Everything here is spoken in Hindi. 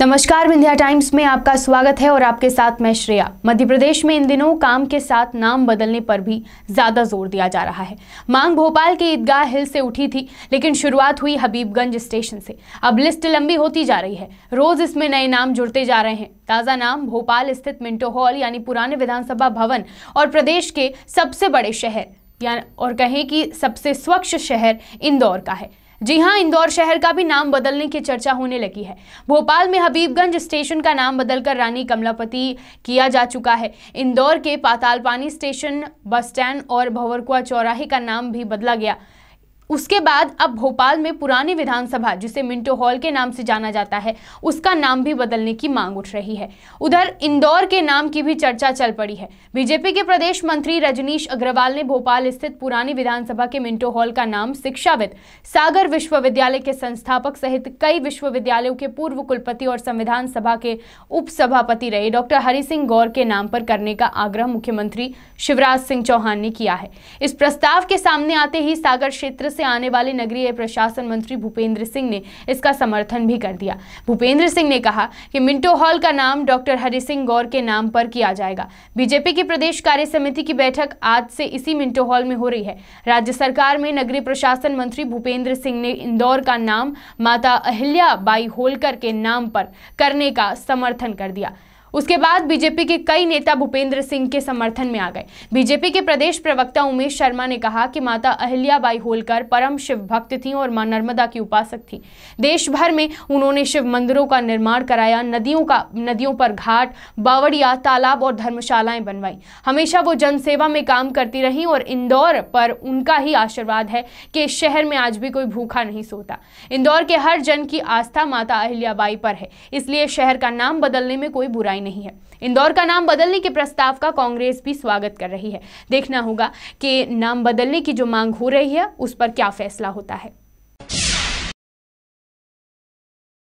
नमस्कार विंध्या टाइम्स में आपका स्वागत है और आपके साथ मैं श्रेया मध्य प्रदेश में इन दिनों काम के साथ नाम बदलने पर भी ज्यादा जोर दिया जा रहा है मांग भोपाल के ईदगाह हिल से उठी थी लेकिन शुरुआत हुई हबीबगंज स्टेशन से अब लिस्ट लंबी होती जा रही है रोज इसमें नए नाम जुड़ते जा रहे हैं ताज़ा नाम भोपाल स्थित मिंटो हॉल यानी पुराने विधानसभा भवन और प्रदेश के सबसे बड़े शहर या और कहें कि सबसे स्वच्छ शहर इंदौर का है जी हाँ इंदौर शहर का भी नाम बदलने की चर्चा होने लगी है भोपाल में हबीबगंज स्टेशन का नाम बदलकर रानी कमलापति किया जा चुका है इंदौर के पातालपानी स्टेशन बस स्टैंड और भवरकुआ चौराहे का नाम भी बदला गया उसके बाद अब भोपाल में पुरानी विधानसभा जिसे मिंटो हॉल के नाम से जाना जाता है उसका नाम भी बदलने की मांग उठ रही है उधर इंदौर के नाम की भी चर्चा चल पड़ी है बीजेपी के प्रदेश मंत्री रजनीश अग्रवाल ने भोपाल स्थित पुरानी विधानसभा के मिंटो हॉल का नाम शिक्षाविद सागर विश्वविद्यालय के संस्थापक सहित कई विश्वविद्यालयों के पूर्व कुलपति और संविधान सभा के उपसभापति रहे डॉक्टर हरि सिंह गौर के नाम पर करने का आग्रह मुख्यमंत्री शिवराज सिंह चौहान ने किया है इस प्रस्ताव के सामने आते ही सागर क्षेत्र से आने वाले नगरीय प्रशासन मंत्री भूपेंद्र सिंह ने इसका समर्थन भी कर दिया भूपेंद्र सिंह ने कहा कि मिंटो हॉल का नाम डॉक्टर हरि सिंह गौर के नाम पर किया जाएगा बीजेपी की प्रदेश कार्य समिति की बैठक आज से इसी मिंटो हॉल में हो रही है राज्य सरकार में नगरीय प्रशासन मंत्री भूपेंद्र सिंह ने इंदौर का नाम माता अहिल्या बाई होलकर के नाम पर करने का समर्थन कर दिया उसके बाद बीजेपी के कई नेता भूपेंद्र सिंह के समर्थन में आ गए बीजेपी के प्रदेश प्रवक्ता उमेश शर्मा ने कहा कि माता अहिल्याबाई होलकर परम शिव भक्त थीं और मां नर्मदा की उपासक थी देश भर में उन्होंने शिव मंदिरों का निर्माण कराया नदियों का नदियों पर घाट बावड़िया तालाब और धर्मशालाएं बनवाई हमेशा वो जनसेवा में काम करती रहीं और इंदौर पर उनका ही आशीर्वाद है कि इस शहर में आज भी कोई भूखा नहीं सोता इंदौर के हर जन की आस्था माता अहिल्याबाई पर है इसलिए शहर का नाम बदलने में कोई बुराई आई नहीं है इंदौर का नाम बदलने के प्रस्ताव का कांग्रेस भी स्वागत कर रही है देखना होगा कि नाम बदलने की जो मांग हो रही है उस पर क्या फैसला होता है